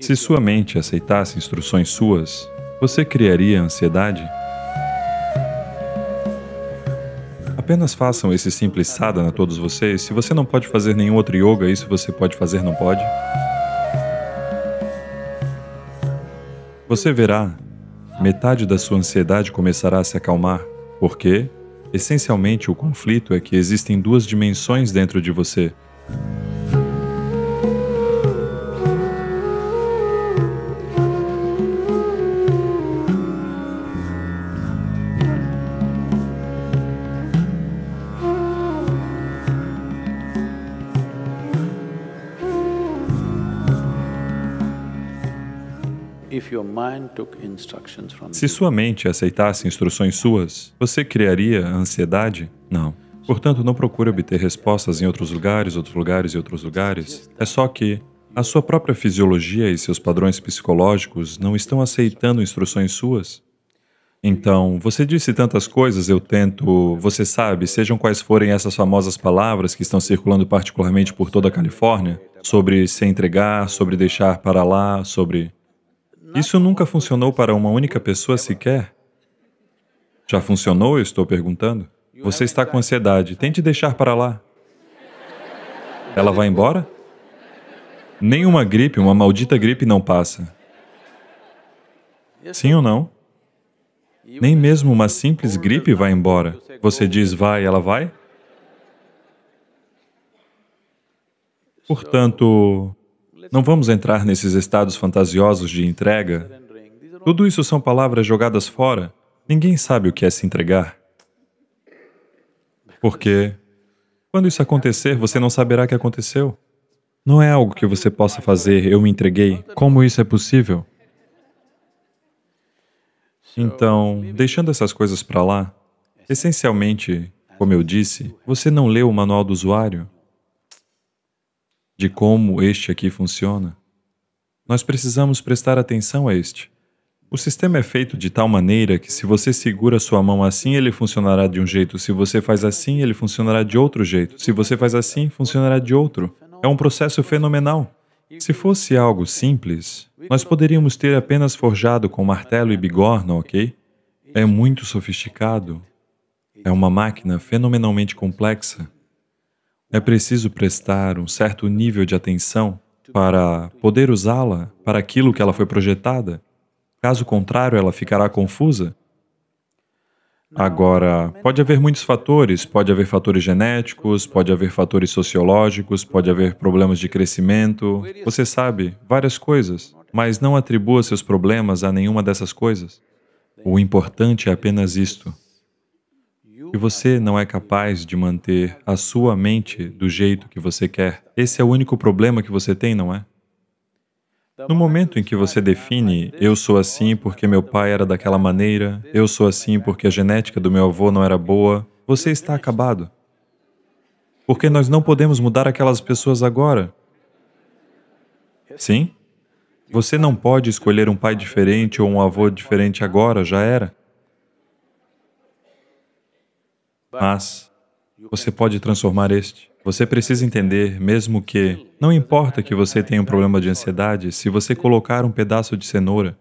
Se sua mente aceitasse instruções suas, você criaria ansiedade? Apenas façam esse simples sadhana todos vocês. Se você não pode fazer nenhum outro yoga, isso você pode fazer, não pode? Você verá, metade da sua ansiedade começará a se acalmar, porque, essencialmente, o conflito é que existem duas dimensões dentro de você. Se sua mente aceitasse instruções suas, você criaria ansiedade? Não. Portanto, não procure obter respostas em outros lugares, outros lugares e outros lugares. É só que a sua própria fisiologia e seus padrões psicológicos não estão aceitando instruções suas. Então, você disse tantas coisas, eu tento, você sabe, sejam quais forem essas famosas palavras que estão circulando particularmente por toda a Califórnia, sobre se entregar, sobre deixar para lá, sobre isso nunca funcionou para uma única pessoa sequer? Já funcionou, eu estou perguntando. Você está com ansiedade, tente deixar para lá. Ela vai embora? Nenhuma gripe, uma maldita gripe não passa. Sim ou não? Nem mesmo uma simples gripe vai embora. Você diz vai, ela vai? Portanto, não vamos entrar nesses estados fantasiosos de entrega. Tudo isso são palavras jogadas fora. Ninguém sabe o que é se entregar. Porque, quando isso acontecer, você não saberá que aconteceu. Não é algo que você possa fazer, eu me entreguei. Como isso é possível? Então, deixando essas coisas para lá, essencialmente, como eu disse, você não leu o manual do usuário de como este aqui funciona, nós precisamos prestar atenção a este. O sistema é feito de tal maneira que, se você segura sua mão assim, ele funcionará de um jeito, se você faz assim, ele funcionará de outro jeito, se você faz assim, funcionará de outro. É um processo fenomenal. Se fosse algo simples, nós poderíamos ter apenas forjado com martelo e bigorna, ok? É muito sofisticado. É uma máquina fenomenalmente complexa. É preciso prestar um certo nível de atenção para poder usá-la para aquilo que ela foi projetada. Caso contrário, ela ficará confusa. Agora, pode haver muitos fatores, pode haver fatores genéticos, pode haver fatores sociológicos, pode haver problemas de crescimento, você sabe, várias coisas, mas não atribua seus problemas a nenhuma dessas coisas. O importante é apenas isto. Que você não é capaz de manter a sua mente do jeito que você quer. Esse é o único problema que você tem, não é? No momento em que você define, eu sou assim porque meu pai era daquela maneira, eu sou assim porque a genética do meu avô não era boa, você está acabado. Porque nós não podemos mudar aquelas pessoas agora. Sim? Você não pode escolher um pai diferente ou um avô diferente agora, já era. mas você pode transformar este. Você precisa entender, mesmo que, não importa que você tenha um problema de ansiedade, se você colocar um pedaço de cenoura,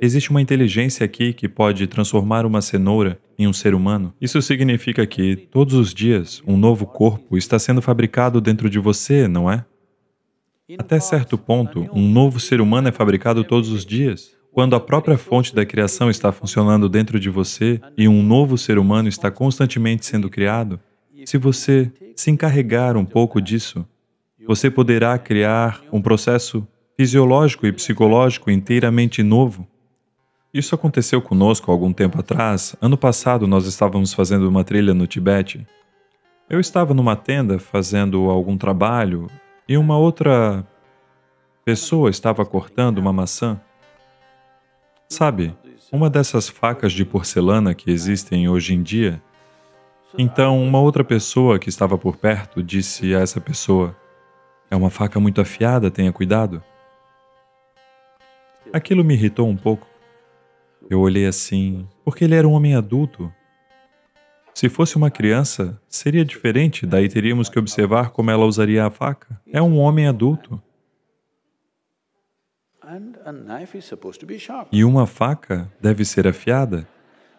existe uma inteligência aqui que pode transformar uma cenoura em um ser humano. Isso significa que, todos os dias, um novo corpo está sendo fabricado dentro de você, não é? Até certo ponto, um novo ser humano é fabricado todos os dias. Quando a própria fonte da criação está funcionando dentro de você e um novo ser humano está constantemente sendo criado, se você se encarregar um pouco disso, você poderá criar um processo fisiológico e psicológico inteiramente novo. Isso aconteceu conosco algum tempo atrás. Ano passado, nós estávamos fazendo uma trilha no Tibete. Eu estava numa tenda fazendo algum trabalho e uma outra pessoa estava cortando uma maçã. Sabe, uma dessas facas de porcelana que existem hoje em dia. Então, uma outra pessoa que estava por perto disse a essa pessoa: É uma faca muito afiada, tenha cuidado. Aquilo me irritou um pouco. Eu olhei assim, porque ele era um homem adulto. Se fosse uma criança, seria diferente, daí teríamos que observar como ela usaria a faca. É um homem adulto. E uma faca deve ser afiada.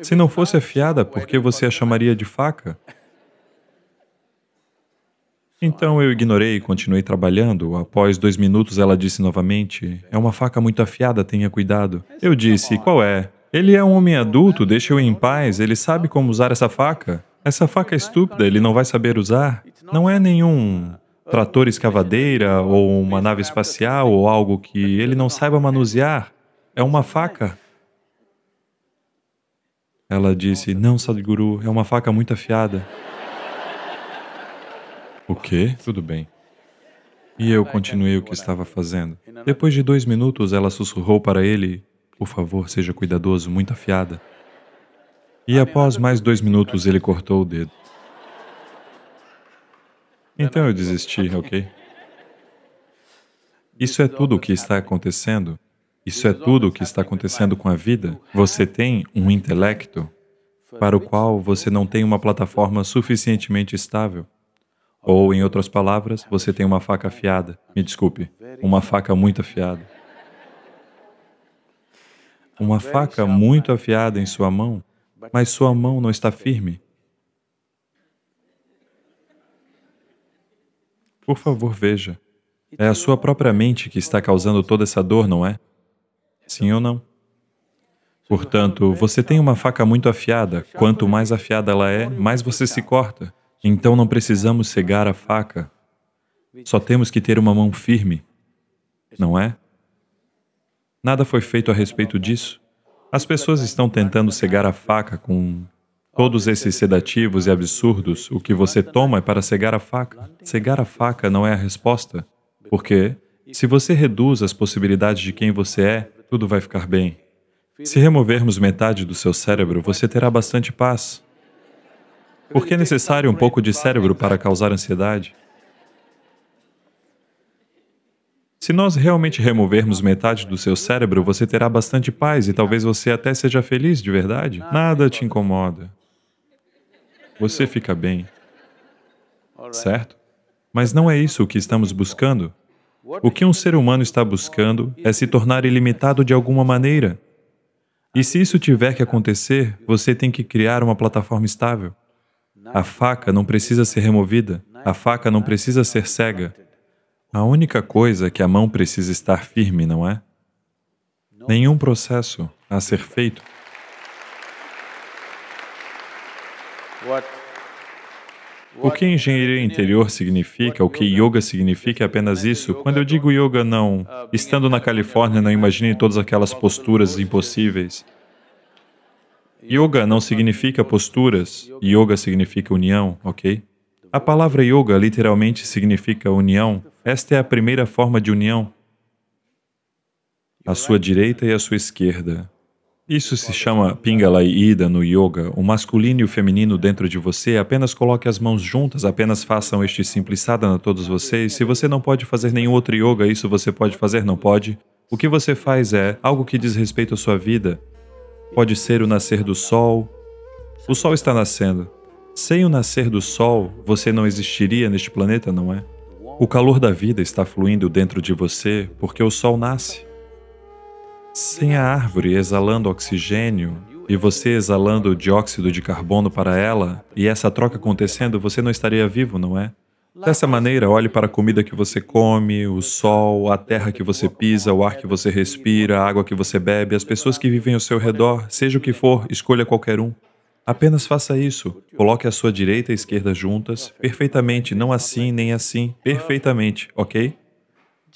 Se não fosse afiada, por que você a chamaria de faca? Então eu ignorei e continuei trabalhando. Após dois minutos, ela disse novamente: É uma faca muito afiada, tenha cuidado. Eu disse: Qual é? Ele é um homem adulto, deixe-o em paz, ele sabe como usar essa faca. Essa faca é estúpida, ele não vai saber usar. Não é nenhum trator escavadeira ou uma nave espacial ou algo que ele não saiba manusear. É uma faca. Ela disse, não, Sadhguru, é uma faca muito afiada. o quê? Tudo bem. E eu continuei o que estava fazendo. Depois de dois minutos, ela sussurrou para ele, por favor, seja cuidadoso, muito afiada. E após mais dois minutos, ele cortou o dedo. Então eu desisti, ok? Isso é tudo o que está acontecendo. Isso é tudo o que está acontecendo com a vida. Você tem um intelecto para o qual você não tem uma plataforma suficientemente estável. Ou, em outras palavras, você tem uma faca afiada. Me desculpe, uma faca muito afiada. Uma faca muito afiada em sua mão, mas sua mão não está firme. Por favor, veja. É a sua própria mente que está causando toda essa dor, não é? Sim ou não? Portanto, você tem uma faca muito afiada. Quanto mais afiada ela é, mais você se corta. Então não precisamos cegar a faca. Só temos que ter uma mão firme, não é? Nada foi feito a respeito disso. As pessoas estão tentando cegar a faca com Todos esses sedativos e absurdos, o que você toma é para cegar a faca. Cegar a faca não é a resposta, porque se você reduz as possibilidades de quem você é, tudo vai ficar bem. Se removermos metade do seu cérebro, você terá bastante paz. Porque é necessário um pouco de cérebro para causar ansiedade. Se nós realmente removermos metade do seu cérebro, você terá bastante paz e talvez você até seja feliz de verdade. Nada te incomoda. Você fica bem. Certo? Mas não é isso o que estamos buscando. O que um ser humano está buscando é se tornar ilimitado de alguma maneira. E se isso tiver que acontecer, você tem que criar uma plataforma estável. A faca não precisa ser removida, a faca não precisa ser cega. A única coisa é que a mão precisa estar firme, não é? Nenhum processo a ser feito O que engenharia interior significa, o que yoga significa é apenas isso. Quando eu digo yoga, não. Estando na Califórnia, não imagine todas aquelas posturas impossíveis. Yoga não significa posturas, yoga significa união, ok? A palavra yoga literalmente significa união. Esta é a primeira forma de união. A sua direita e a sua esquerda. Isso se chama Pingala e Ida no yoga. O masculino e o feminino dentro de você. Apenas coloque as mãos juntas, apenas façam este simples sadhana todos vocês. Se você não pode fazer nenhum outro yoga, isso você pode fazer, não pode? O que você faz é algo que diz respeito à sua vida. Pode ser o nascer do sol. O sol está nascendo. Sem o nascer do sol, você não existiria neste planeta, não é? O calor da vida está fluindo dentro de você porque o sol nasce. Sem a árvore exalando oxigênio e você exalando dióxido de carbono para ela, e essa troca acontecendo, você não estaria vivo, não é? Dessa maneira, olhe para a comida que você come, o sol, a terra que você pisa, o ar que você respira, a água que você bebe, as pessoas que vivem ao seu redor, seja o que for, escolha qualquer um. Apenas faça isso. Coloque a sua direita e esquerda juntas, perfeitamente, não assim nem assim, perfeitamente, ok?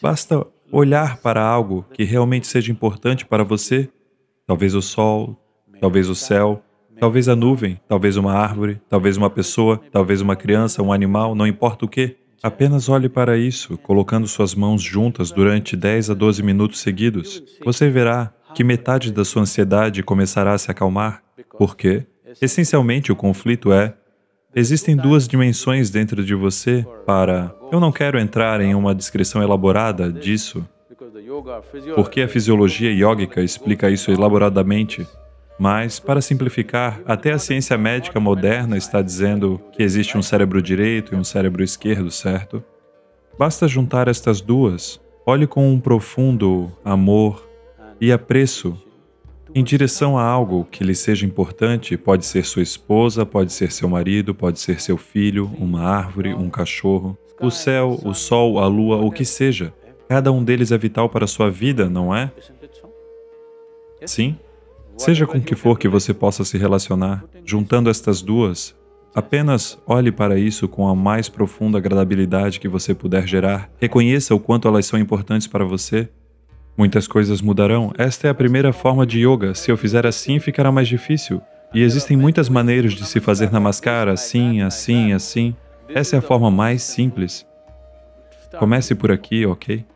Basta olhar para algo que realmente seja importante para você, talvez o sol, talvez o céu, talvez a nuvem, talvez uma árvore, talvez uma pessoa, talvez uma criança, um animal, não importa o que. Apenas olhe para isso, colocando suas mãos juntas durante 10 a 12 minutos seguidos. Você verá que metade da sua ansiedade começará a se acalmar, porque, essencialmente, o conflito é Existem duas dimensões dentro de você para. Eu não quero entrar em uma descrição elaborada disso, porque a fisiologia iógica explica isso elaboradamente. Mas, para simplificar, até a ciência médica moderna está dizendo que existe um cérebro direito e um cérebro esquerdo, certo? Basta juntar estas duas. Olhe com um profundo amor e apreço em direção a algo que lhe seja importante, pode ser sua esposa, pode ser seu marido, pode ser seu filho, uma árvore, um cachorro, o céu, o sol, a lua, o que seja. Cada um deles é vital para a sua vida, não é? Sim? Seja com que for que você possa se relacionar, juntando estas duas, apenas olhe para isso com a mais profunda agradabilidade que você puder gerar, reconheça o quanto elas são importantes para você Muitas coisas mudarão. Esta é a primeira forma de yoga. Se eu fizer assim, ficará mais difícil. E existem muitas maneiras de se fazer namaskar, assim, assim, assim. Essa é a forma mais simples. Comece por aqui, ok?